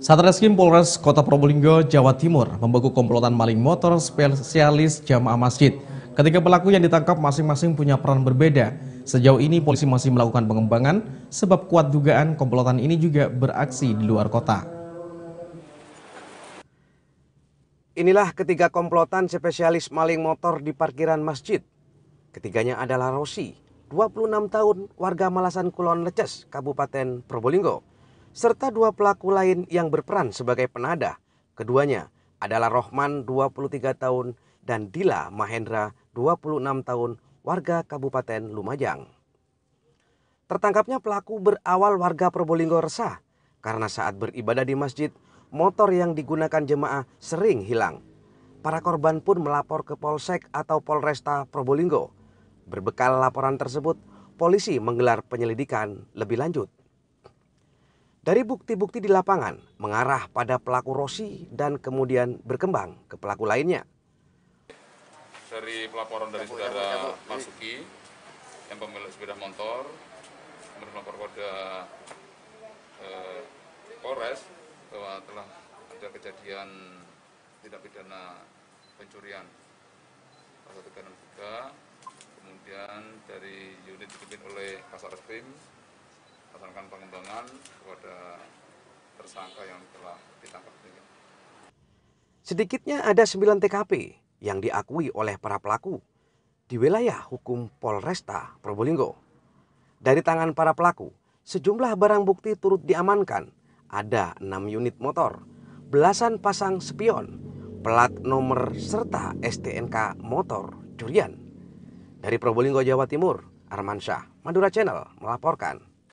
Satreskrim Polres Kota Probolinggo, Jawa Timur membeku komplotan maling motor spesialis jamaah masjid. Ketiga pelaku yang ditangkap masing-masing punya peran berbeda. Sejauh ini polisi masih melakukan pengembangan sebab kuat dugaan komplotan ini juga beraksi di luar kota. Inilah ketiga komplotan spesialis maling motor di parkiran masjid. Ketiganya adalah Rosi, 26 tahun warga Malasan Kulon Leces, Kabupaten Probolinggo serta dua pelaku lain yang berperan sebagai penada. Keduanya adalah Rohman 23 tahun dan Dila Mahendra 26 tahun warga Kabupaten Lumajang. Tertangkapnya pelaku berawal warga Probolinggo resah karena saat beribadah di masjid, motor yang digunakan jemaah sering hilang. Para korban pun melapor ke Polsek atau Polresta Probolinggo. Berbekal laporan tersebut, polisi menggelar penyelidikan lebih lanjut. Dari bukti-bukti di lapangan mengarah pada pelaku Rosi dan kemudian berkembang ke pelaku lainnya. Dari pelaporan dari saudara Masuki yang pemilik sepeda motor, kemudian melapor kepada eh, Polres bahwa telah ada kejadian tindak pidana pencurian pasal 363 kemudian dari unit dipimpin oleh Kasar Krim, pasangkan pengembangan kepada tersangka yang telah ditangkap. Sedikitnya ada 9 TKP yang diakui oleh para pelaku di wilayah hukum Polresta Probolinggo. Dari tangan para pelaku, sejumlah barang bukti turut diamankan. Ada 6 unit motor, belasan pasang spion, plat nomor serta STNK motor curian. Dari Probolinggo, Jawa Timur, Armansyah, Madura Channel melaporkan.